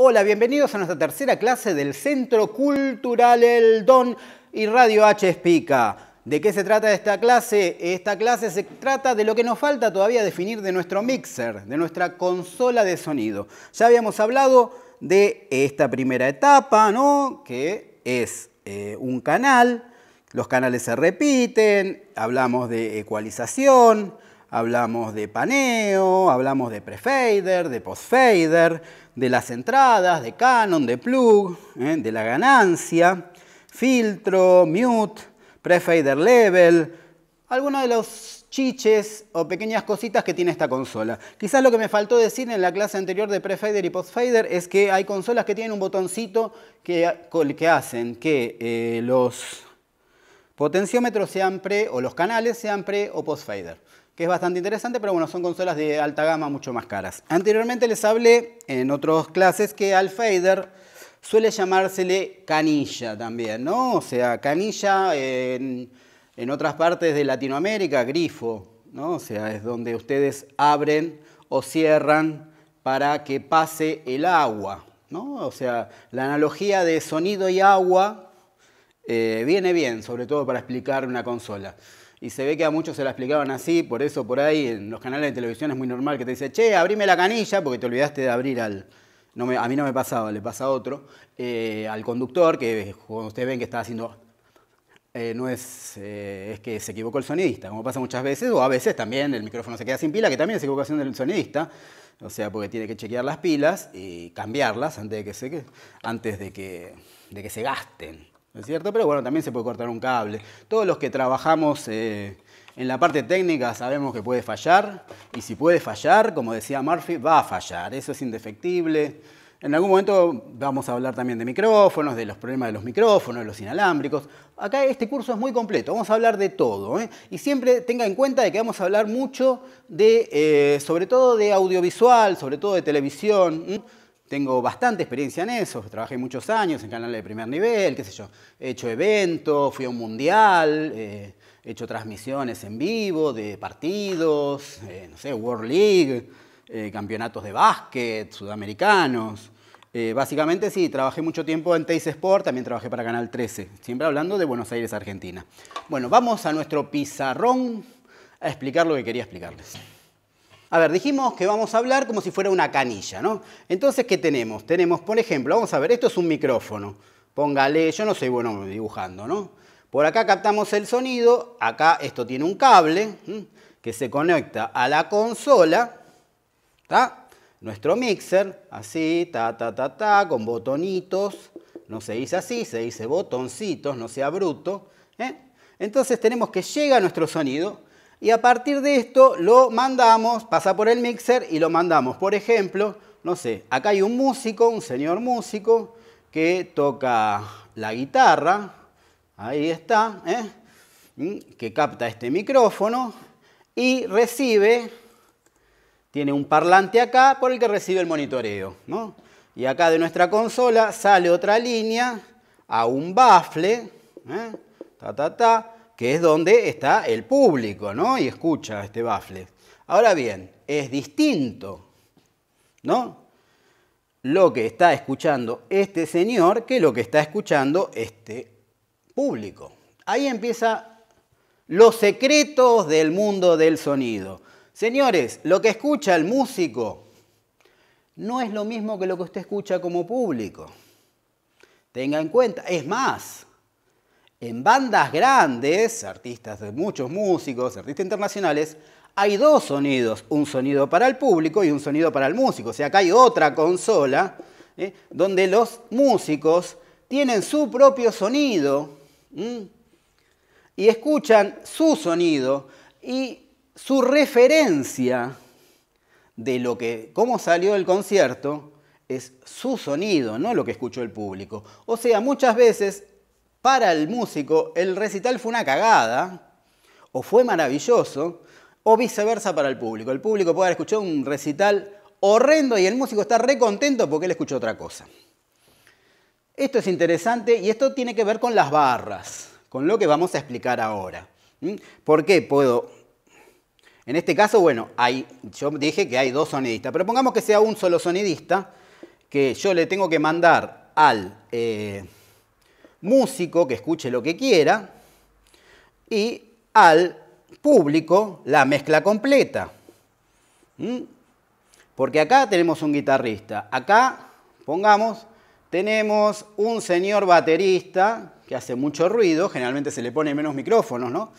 Hola, bienvenidos a nuestra tercera clase del Centro Cultural El Don y Radio H Espica. ¿De qué se trata esta clase? Esta clase se trata de lo que nos falta todavía definir de nuestro mixer, de nuestra consola de sonido. Ya habíamos hablado de esta primera etapa, ¿no? Que es eh, un canal, los canales se repiten, hablamos de ecualización, Hablamos de paneo, hablamos de prefader, de postfader, de las entradas, de canon, de plug, ¿eh? de la ganancia, filtro, mute, prefader level, algunos de los chiches o pequeñas cositas que tiene esta consola. Quizás lo que me faltó decir en la clase anterior de prefader y postfader es que hay consolas que tienen un botoncito que, que hacen que eh, los potenciómetros sean pre o los canales sean pre o postfader que es bastante interesante, pero bueno, son consolas de alta gama mucho más caras. Anteriormente les hablé en otras clases que al fader suele llamársele canilla también, ¿no? O sea, canilla en, otras partes de Latinoamérica, grifo, ¿no? O sea, es donde ustedes abren o cierran para que pase el agua, ¿no? O sea, la analogía de sonido y agua eh, viene bien, sobre todo para explicar una consola. Y se ve que a muchos se la explicaban así, por eso por ahí en los canales de televisión es muy normal que te dice, che, abrime la canilla porque te olvidaste de abrir al... No me, a mí no me pasaba, le pasa a otro, eh, al conductor, que cuando ustedes ven que está haciendo... Eh, no es, eh, es que se equivocó el sonidista, como pasa muchas veces, o a veces también el micrófono se queda sin pila, que también es equivocación del sonidista, o sea, porque tiene que chequear las pilas y cambiarlas antes de que se, antes de de que se gasten. Pero bueno, también se puede cortar un cable. Todos los que trabajamos eh, en la parte técnica sabemos que puede fallar, y si puede fallar, como decía Murphy, va a fallar, eso es indefectible. En algún momento vamos a hablar también de micrófonos, de los problemas de los micrófonos, de los inalámbricos. Acá este curso es muy completo, vamos a hablar de todo. ¿eh? Y siempre tenga en cuenta de que vamos a hablar mucho de, eh, sobre todo de audiovisual, sobre todo de televisión tengo bastante experiencia en eso, trabajé muchos años en canales de primer nivel, qué sé yo, he hecho eventos, fui a un mundial, eh, he hecho transmisiones en vivo de partidos, eh, no sé, World League, eh, campeonatos de básquet, sudamericanos. básicamente sí, trabajé mucho tiempo en Teis Sport, también trabajé para Canal 13, siempre hablando de Buenos Aires, Argentina. Bueno, vamos a nuestro pizarrón a explicar lo que quería explicarles. A ver, dijimos que vamos a hablar como si fuera una canilla, ¿no? Entonces, ¿qué tenemos? Tenemos, por ejemplo, vamos a ver, esto es un micrófono. Póngale, yo no soy bueno dibujando, ¿no? Por acá captamos el sonido, acá esto tiene un cable que se conecta a la consola, ¿está? Nuestro mixer, así, ta, ta, ta, ta, con botonitos, no se dice así, se dice botoncitos, no sea bruto. ¿eh? Entonces tenemos que llega nuestro sonido y a partir de esto lo mandamos, pasa por el mixer y lo mandamos. Por ejemplo, no sé, acá hay un músico, un señor músico, que toca la guitarra, ahí está, ¿eh? mm, que capta este micrófono y recibe, tiene un parlante acá por el que recibe el monitoreo. Y acá de nuestra consola sale otra línea a un bafle, ¿eh? ta, ta, ta, que es donde está el público, ¿no? Y escucha este bafle. Ahora bien, es distinto, ¿no? Lo que está escuchando este señor que lo que está escuchando este público. Ahí empieza los secretos del mundo del sonido. Señores, lo que escucha el músico no es lo mismo que lo que usted escucha como público. Tenga en cuenta, es más, en bandas grandes, artistas de muchos músicos, artistas internacionales, hay dos sonidos, un sonido para el público y un sonido para el músico. O sea, acá hay otra consola ¿eh? donde los músicos tienen su propio sonido y escuchan su sonido y su referencia de lo que, cómo salió el concierto, es su sonido, no lo que escuchó el público. O sea, muchas veces para el músico el recital fue una cagada o fue maravilloso o viceversa para el público. El público puede haber escuchado un recital horrendo y el músico está re contento porque él escuchó otra cosa. Esto es interesante y esto tiene que ver con las barras, con lo que vamos a explicar ahora. ¿Mm? ¿Por qué puedo? En este caso, bueno, hay, yo dije que hay dos sonidistas, pero pongamos que sea un solo sonidista que yo le tengo que mandar al... Eh, músico que escuche lo que quiera y al público la mezcla completa. ¿Mm? Porque acá tenemos un guitarrista, acá, pongamos, tenemos un señor baterista que hace mucho ruido, generalmente se le pone menos micrófonos, ¿no?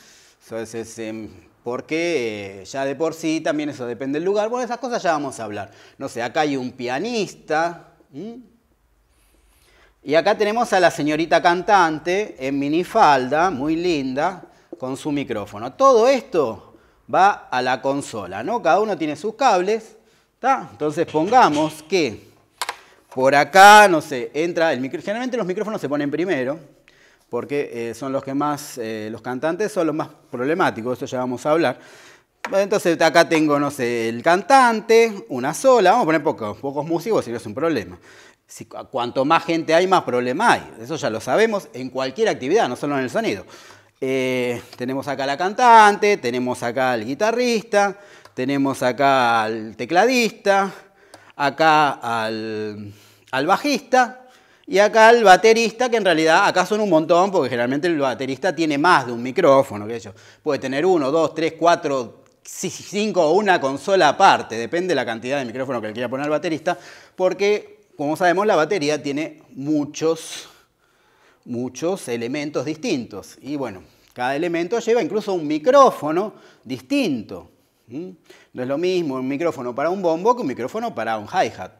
Entonces, em, porque eh, ya de por sí también eso depende del lugar. Bueno, esas cosas ya vamos a hablar. No sé, acá hay un pianista, y acá tenemos a la señorita cantante en minifalda, muy linda, con su micrófono. Todo esto va a la consola, ¿no? Cada uno tiene sus cables, ¿está? Entonces pongamos que por acá, no sé, entra el micrófono. Generalmente los micrófonos se ponen primero, porque eh, son los que más, eh, los cantantes son los más problemáticos, eso ya vamos a hablar. Entonces acá tengo, no sé, el cantante, una sola, vamos a poner pocos músicos, si no es un problema cuanto más gente hay, más problema hay. Eso ya lo sabemos en cualquier actividad, no solo en el sonido. Eh, tenemos acá la cantante, tenemos acá al guitarrista, tenemos acá al tecladista, acá al, bajista y acá al baterista, que en realidad acá son un montón, porque generalmente el baterista tiene más de un micrófono, que ellos Puede tener uno, dos, tres, cuatro, cinco, o una consola aparte, depende de la cantidad de micrófono que le quiera poner el baterista, porque como sabemos, la batería tiene muchos, muchos elementos distintos. Y bueno, cada elemento lleva incluso un micrófono distinto. No es lo mismo un micrófono para un bombo que un micrófono para un hi-hat.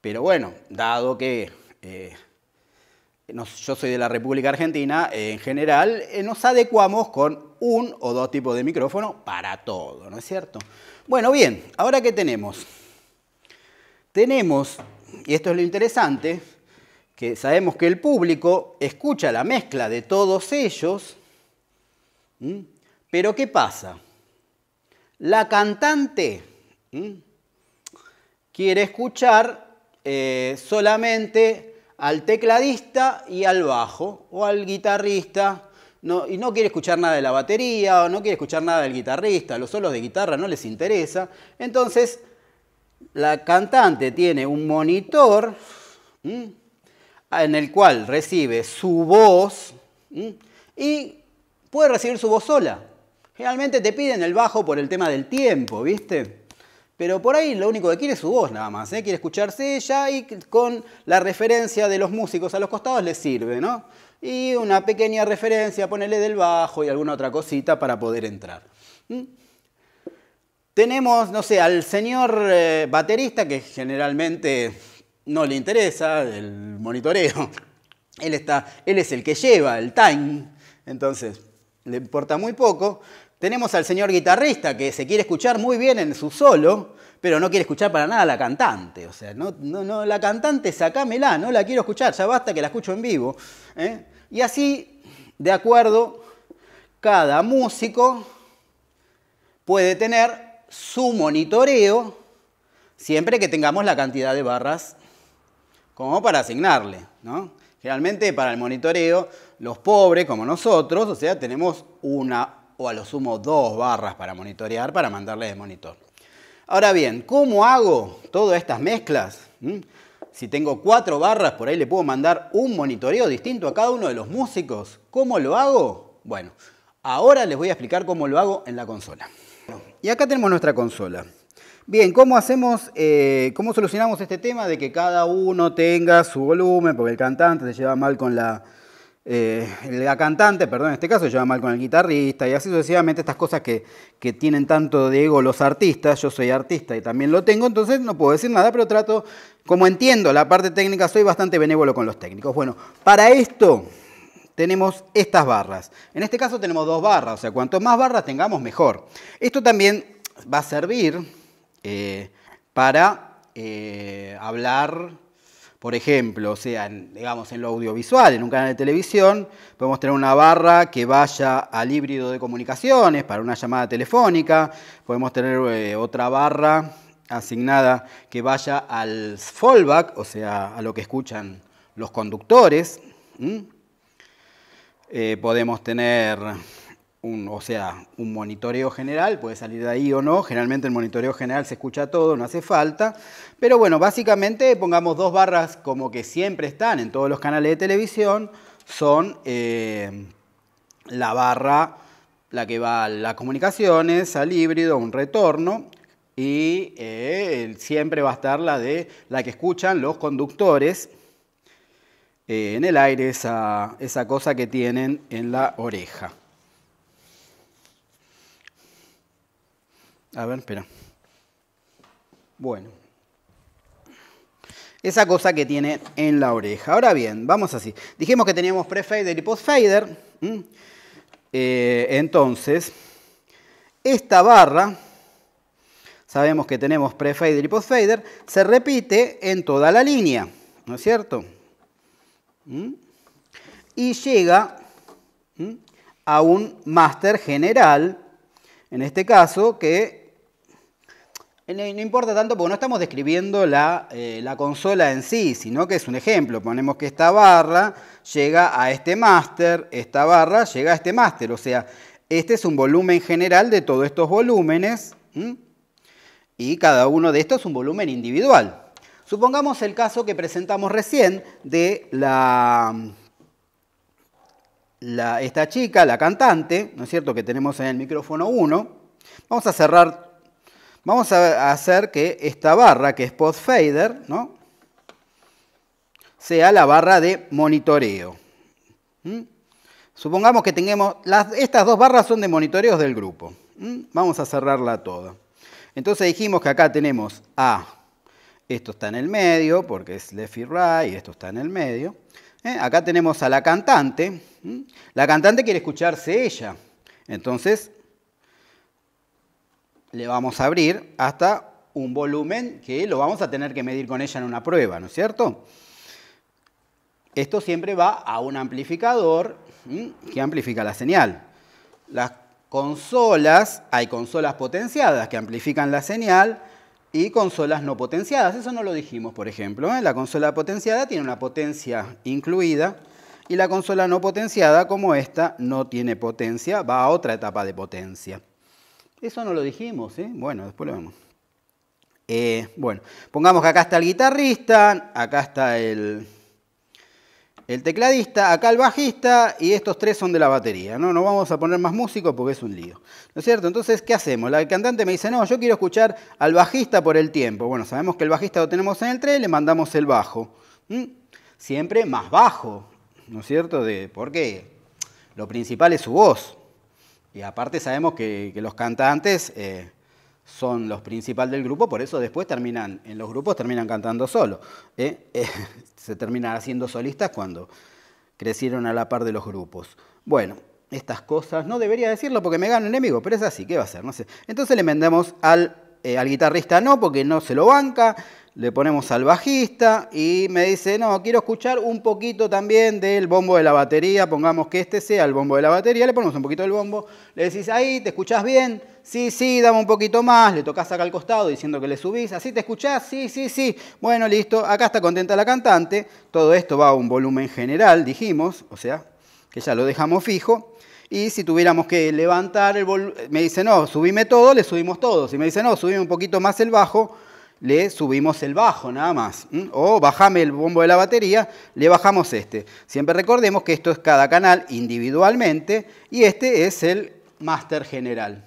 Pero bueno, dado que eh, yo soy de la República Argentina, eh, en general eh, nos adecuamos con un o dos tipos de micrófono para todo, ¿no es cierto? Bueno, bien, ahora qué tenemos. Tenemos y esto es lo interesante, que sabemos que el público escucha la mezcla de todos ellos, pero ¿qué pasa? La cantante quiere escuchar eh, solamente al tecladista y al bajo, o al guitarrista, y no quiere escuchar nada de la batería, o no quiere escuchar nada del guitarrista, los solos de guitarra no les interesa, entonces la cantante tiene un monitor en el cual recibe su voz y puede recibir su voz sola. Generalmente te piden el bajo por el tema del tiempo, ¿viste? Pero por ahí lo único que quiere es su voz nada más, ¿eh? quiere escucharse ella y con la referencia de los músicos a los costados le sirve, ¿no? Y una pequeña referencia, ponele del bajo y alguna otra cosita para poder entrar. Tenemos, no sé, al señor eh, baterista que generalmente no le interesa el monitoreo. Él, está, él es el que lleva el time, entonces le importa muy poco. Tenemos al señor guitarrista que se quiere escuchar muy bien en su solo, pero no quiere escuchar para nada a la cantante. O sea, no, no, la cantante sacámela, no la quiero escuchar, ya basta que la escucho en vivo. ¿eh? Y así, de acuerdo, cada músico puede tener su monitoreo siempre que tengamos la cantidad de barras como para asignarle. ¿no? Generalmente para el monitoreo, los pobres como nosotros, o sea, tenemos una o a lo sumo dos barras para monitorear, para mandarle de monitor. Ahora bien, ¿cómo hago todas estas mezclas? ¿Mm? Si tengo cuatro barras, por ahí le puedo mandar un monitoreo distinto a cada uno de los músicos. ¿Cómo lo hago? Bueno, ahora les voy a explicar cómo lo hago en la consola y acá tenemos nuestra consola. Bien, ¿cómo hacemos, eh, cómo solucionamos este tema de que cada uno tenga su volumen? Porque el cantante se lleva mal con la, eh, la cantante, perdón, en este caso se lleva mal con el guitarrista y así sucesivamente estas cosas que, que, tienen tanto de ego los artistas, yo soy artista y también lo tengo, entonces no puedo decir nada, pero trato, como entiendo la parte técnica, soy bastante benévolo con los técnicos. Bueno, para esto tenemos estas barras. En este caso tenemos dos barras, o sea, cuanto más barras tengamos, mejor. Esto también va a servir eh, para eh, hablar, por ejemplo, o sea, digamos en lo audiovisual, en un canal de televisión, podemos tener una barra que vaya al híbrido de comunicaciones para una llamada telefónica, podemos tener eh, otra barra asignada que vaya al fallback, o sea, a lo que escuchan los conductores. Eh, podemos tener un, o sea, un monitoreo general, puede salir de ahí o no, generalmente el monitoreo general se escucha todo, no hace falta, pero bueno, básicamente pongamos dos barras como que siempre están en todos los canales de televisión, son eh, la barra, la que va a las comunicaciones, al híbrido, un retorno, y eh, siempre va a estar la de la que escuchan los conductores, eh, en el aire esa, cosa que tienen en la oreja. A ver, espera. Bueno. Esa cosa que tiene en la oreja. Ahora bien, vamos así. Dijimos que teníamos pre y post-fader. Eh, entonces, esta barra, sabemos que tenemos pre y post se repite en toda la línea, ¿no es cierto? ¿Mm? y llega ¿Mm? a un máster general, en este caso, que eh, no importa tanto porque no estamos describiendo eh, la, consola en sí, sino que es un ejemplo. Ponemos que esta barra llega a este máster, esta barra llega a este máster. O sea, este es un volumen general de todos estos volúmenes ¿Mm? y cada uno de estos es un volumen individual. Supongamos el caso que presentamos recién de la, esta chica, la cantante, ¿no es cierto?, que tenemos en el micrófono 1. Vamos a cerrar, vamos a hacer que esta barra, que es post fader, ¿no? sea la barra de monitoreo. ¿Mm? Supongamos que tengamos, estas dos barras son de monitoreos del grupo. ¿Mm? Vamos a cerrarla toda. Entonces dijimos que acá tenemos A, esto está en el medio, porque es left y esto está en el medio. ¿eh? Acá tenemos a la cantante. La cantante quiere escucharse ella. Entonces, le vamos a abrir hasta un volumen que lo vamos a tener que medir con ella en una prueba, ¿no es cierto? Esto siempre va a un amplificador que amplifica la señal. Las consolas, hay consolas potenciadas que amplifican la señal, y consolas no potenciadas. Eso no lo dijimos, por ejemplo. ¿eh? La consola potenciada tiene una potencia incluida y la consola no potenciada, como esta no tiene potencia, va a otra etapa de potencia. Eso no lo dijimos, ¿eh? Bueno, después lo vemos. Eh, bueno, pongamos que acá está el guitarrista, acá está el, el tecladista, acá el bajista y estos tres son de la batería. No, no vamos a poner más músicos porque es un lío. ¿No es cierto? Entonces, ¿qué hacemos? La cantante me dice, no, yo quiero escuchar al bajista por el tiempo. Bueno, sabemos que el bajista lo tenemos en el 3, le mandamos el bajo. Siempre más bajo, ¿no es cierto? De, ¿Por qué? Lo principal es su voz. Y aparte sabemos que, los cantantes... Eh, son los principales del grupo, por eso después terminan, en los grupos terminan cantando solo. ¿eh? Eh, se terminan haciendo solistas cuando crecieron a la par de los grupos. Bueno, estas cosas, no debería decirlo porque me gano enemigo, pero es así, ¿qué va a hacer? No sé. Entonces le vendemos al, eh, al guitarrista no, porque no se lo banca, le ponemos al bajista y me dice, no, quiero escuchar un poquito también del bombo de la batería, pongamos que este sea el bombo de la batería, le ponemos un poquito del bombo, le decís, ahí, ¿te escuchás bien? Sí, sí, dame un poquito más, le tocas acá al costado diciendo que le subís, así te escuchás, sí, sí, sí, bueno, listo, acá está contenta la cantante, todo esto va a un volumen general, dijimos, o sea, que ya lo dejamos fijo. Y si tuviéramos que levantar el me dice, no, subime todo, le subimos todo. Si me dice, no, subime un poquito más el bajo, le subimos el bajo nada más. O bajame el bombo de la batería, le bajamos este. Siempre recordemos que esto es cada canal individualmente y este es el master general.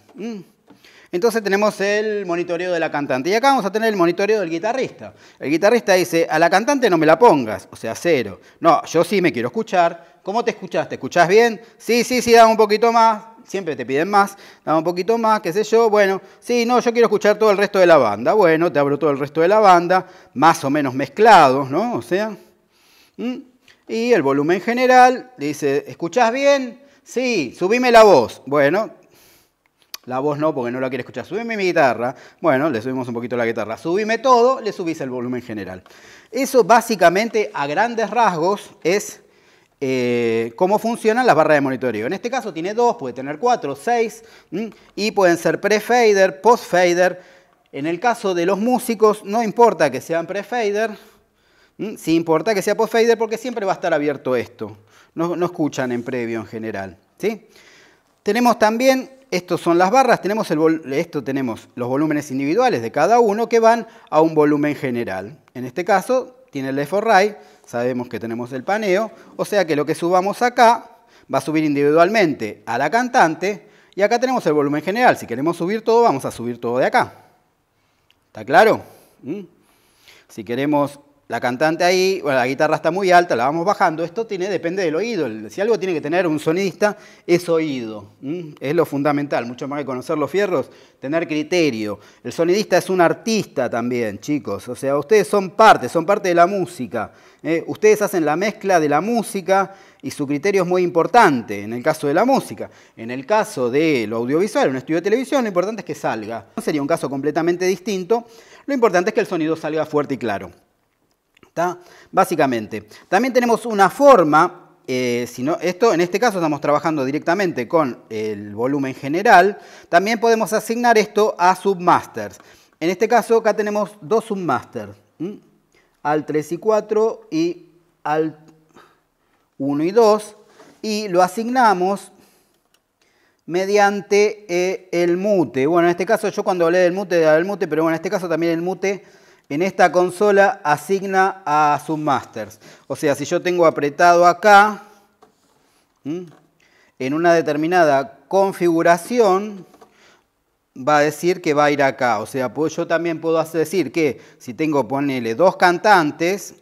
Entonces tenemos el monitoreo de la cantante. Y acá vamos a tener el monitoreo del guitarrista. El guitarrista dice, a la cantante no me la pongas, o sea, cero. No, yo sí me quiero escuchar. ¿Cómo te escuchas? ¿Te escuchás bien? Sí, sí, sí, da un poquito más siempre te piden más, dame un poquito más, qué sé yo, bueno, sí, no, yo quiero escuchar todo el resto de la banda, bueno, te abro todo el resto de la banda, más o menos mezclados, ¿no? O sea, y el volumen general, dice, ¿escuchás bien? Sí, subime la voz, bueno, la voz no, porque no la quiere escuchar. Subime mi guitarra. Bueno, le subimos un poquito la guitarra. Subime todo, le subís el volumen general. Eso básicamente a grandes rasgos es eh, cómo funcionan las barras de monitoreo. En este caso tiene dos, puede tener cuatro, seis, y pueden ser pre-fader, post-fader. En el caso de los músicos, no importa que sean pre-fader, sí importa que sea post-fader porque siempre va a estar abierto esto. No, escuchan en previo en general. Tenemos también, estos son las barras, tenemos esto tenemos los volúmenes individuales de cada uno que van a un volumen general. En este caso tiene el de sabemos que tenemos el paneo, o sea que lo que subamos acá va a subir individualmente a la cantante y acá tenemos el volumen general. Si queremos subir todo, vamos a subir todo de acá. ¿Está claro? ¿Mm? Si queremos la cantante ahí, bueno, la guitarra está muy alta, la vamos bajando. Esto tiene, depende del oído. Si algo tiene que tener un sonidista, es oído. Es lo fundamental, mucho más que conocer los fierros, tener criterio. El sonidista es un artista también, chicos. O sea, ustedes son parte, son parte de la música. ¿eh? Ustedes hacen la mezcla de la música y su criterio es muy importante en el caso de la música. En el caso de lo audiovisual, un estudio de televisión, lo importante es que salga. Sería un caso completamente distinto. Lo importante es que el sonido salga fuerte y claro. Básicamente. También tenemos una forma, eh, esto en este caso estamos trabajando directamente con el volumen general. También podemos asignar esto a submasters. En este caso acá tenemos dos submasters. Al 3 y 4 y al 1 y 2 y lo asignamos mediante eh, el mute. Bueno, en este caso yo cuando hablé del mute, hablé del mute, pero bueno, en este caso también el mute en esta consola asigna a submasters. O sea, si yo tengo apretado acá, en una determinada configuración, va a decir que va a ir acá. O sea, pues yo también puedo decir que si tengo, ponele, dos cantantes,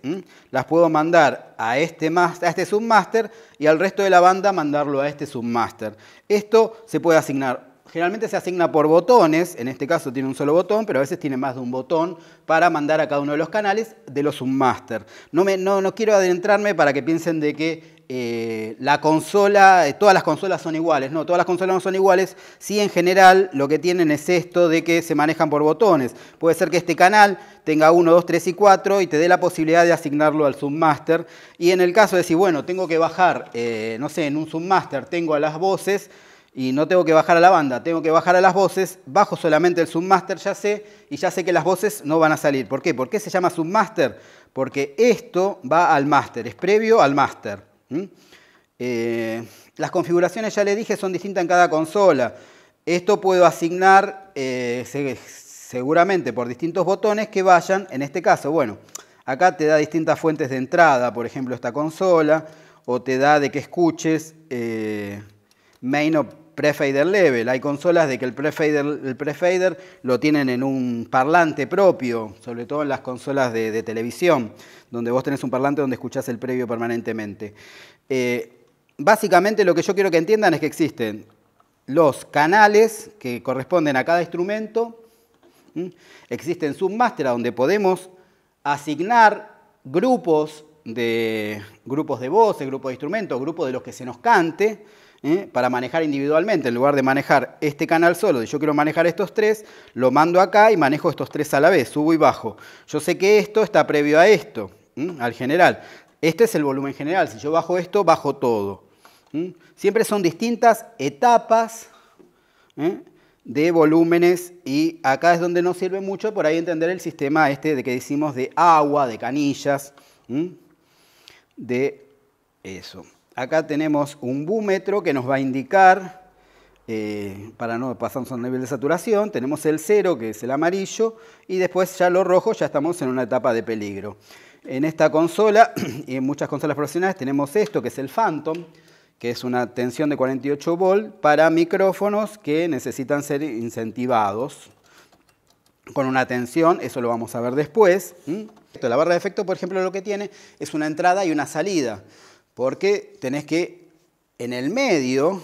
las puedo mandar a este, a este submaster y al resto de la banda mandarlo a este submaster. Esto se puede asignar Generalmente se asigna por botones, en este caso tiene un solo botón, pero a veces tiene más de un botón para mandar a cada uno de los canales de los submaster. No, me, no, quiero adentrarme para que piensen de que eh, la consola, eh, todas las consolas son iguales, no, todas las consolas no son iguales, sí en general lo que tienen es esto de que se manejan por botones. Puede ser que este canal tenga 1, 2, 3 y 4 y te dé la posibilidad de asignarlo al submaster. Y en el caso de si, bueno, tengo que bajar, eh, no sé, en un submaster tengo a las voces, y no tengo que bajar a la banda, tengo que bajar a las voces, bajo solamente el submaster, ya sé, y ya sé que las voces no van a salir. ¿Por qué? ¿Por qué se llama submaster? Porque esto va al máster, es previo al master. Eh, las configuraciones, ya le dije, son distintas en cada consola. Esto puedo asignar eh, seguramente por distintos botones que vayan, en este caso, bueno, acá te da distintas fuentes de entrada, por ejemplo, esta consola, o te da de que escuches eh, main prefader level. Hay consolas de que el prefader, el lo tienen en un parlante propio, sobre todo en las consolas de, televisión, donde vos tenés un parlante donde escuchás el previo permanentemente. Eh, básicamente lo que yo quiero que entiendan es que existen los canales que corresponden a cada instrumento, existen submaster donde podemos asignar grupos de grupos de voces, grupos de instrumentos, grupos de los que se nos cante, ¿eh? para manejar individualmente. En lugar de manejar este canal solo, de yo quiero manejar estos tres, lo mando acá y manejo estos tres a la vez, subo y bajo. Yo sé que esto está previo a esto, al general. Este es el volumen general. Si yo bajo esto, bajo todo. Siempre son distintas etapas ¿eh? de volúmenes y acá es donde nos sirve mucho por ahí entender el sistema este de que decimos de agua, de canillas, de eso acá tenemos un búmetro que nos va a indicar, eh, para no pasarnos a un nivel de saturación, tenemos el cero, que es el amarillo, y después ya lo rojo, ya estamos en una etapa de peligro. En esta consola y en muchas consolas profesionales tenemos esto, que es el Phantom, que es una tensión de 48 volt para micrófonos que necesitan ser incentivados con una tensión, eso lo vamos a ver después. La barra de efecto, por ejemplo, lo que tiene es una entrada y una salida. Porque tenés que, en el medio,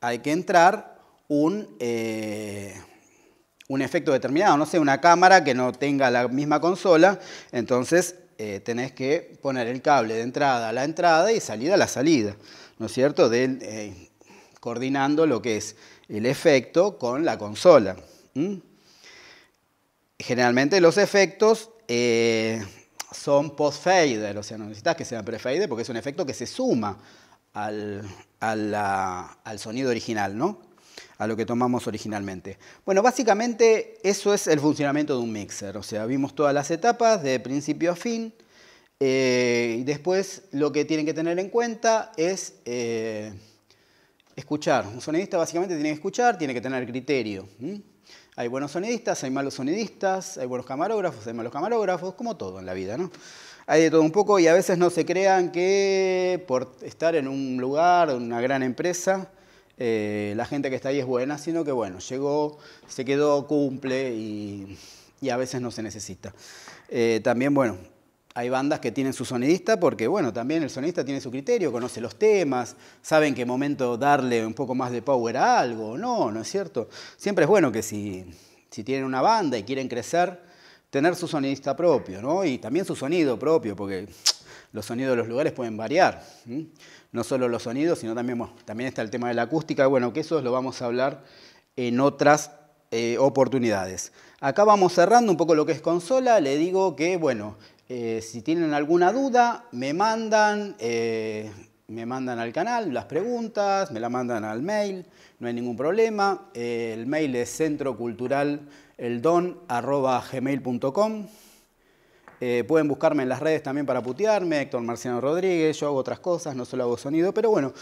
hay que entrar un, eh, un efecto determinado, no sé, una cámara que no tenga la misma consola, entonces eh, tenés que poner el cable de entrada a la entrada y salida a la salida, ¿no es cierto? Eh, coordinando lo que es el efecto con la consola. Generalmente los efectos son post-fader, o sea, no necesitas que sean pre-fader porque es un efecto que se suma al, sonido original, ¿no? a lo que tomamos originalmente. Bueno, básicamente eso es el funcionamiento de un mixer, o sea, vimos todas las etapas de principio a fin, eh, y después lo que tienen que tener en cuenta es eh, escuchar. Un sonidista básicamente tiene que escuchar, tiene que tener criterio. Hay buenos sonidistas, hay malos sonidistas, hay buenos camarógrafos, hay malos camarógrafos, como todo en la vida, ¿no? Hay de todo un poco y a veces no se crean que por estar en un lugar, en una gran empresa, eh, la gente que está ahí es buena, sino que bueno, llegó, se quedó, cumple y, a veces no se necesita. Eh, también, bueno, hay bandas que tienen su sonidista porque, bueno, también el sonidista tiene su criterio, conoce los temas, sabe en qué momento darle un poco más de power a algo o no, ¿no es cierto? Siempre es bueno que si, tienen una banda y quieren crecer, tener su sonidista propio, ¿no? Y también su sonido propio, porque los sonidos de los lugares pueden variar. No solo los sonidos, sino también, también está el tema de la acústica, bueno, que eso lo vamos a hablar en otras eh, oportunidades. Acá vamos cerrando un poco lo que es consola, le digo que, bueno, eh, si tienen alguna duda, me mandan, eh, me mandan al canal las preguntas, me la mandan al mail, no hay ningún problema. Eh, el mail es centroculturaleldon.gmail.com pueden buscarme en las redes también para putearme, Héctor Marciano Rodríguez, yo hago otras cosas, no solo hago sonido, pero bueno,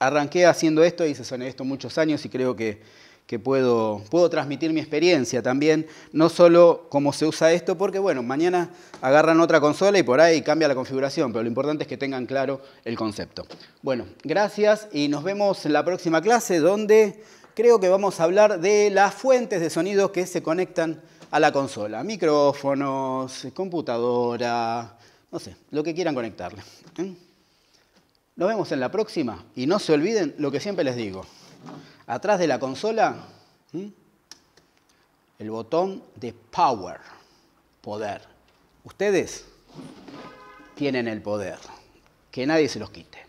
arranqué haciendo esto, y se soné esto muchos años y creo que que puedo, puedo transmitir mi experiencia también, no solo cómo se usa esto, porque bueno, mañana agarran otra consola y por ahí cambia la configuración, pero lo importante es que tengan claro el concepto. Bueno, gracias y nos vemos en la próxima clase donde creo que vamos a hablar de las fuentes de sonido que se conectan a la consola, micrófonos, computadora, no sé, lo que quieran conectarle. ¿eh? Nos vemos en la próxima y no se olviden lo que siempre les digo. Atrás de la consola, el botón de Power, poder. Ustedes tienen el poder, que nadie se los quite.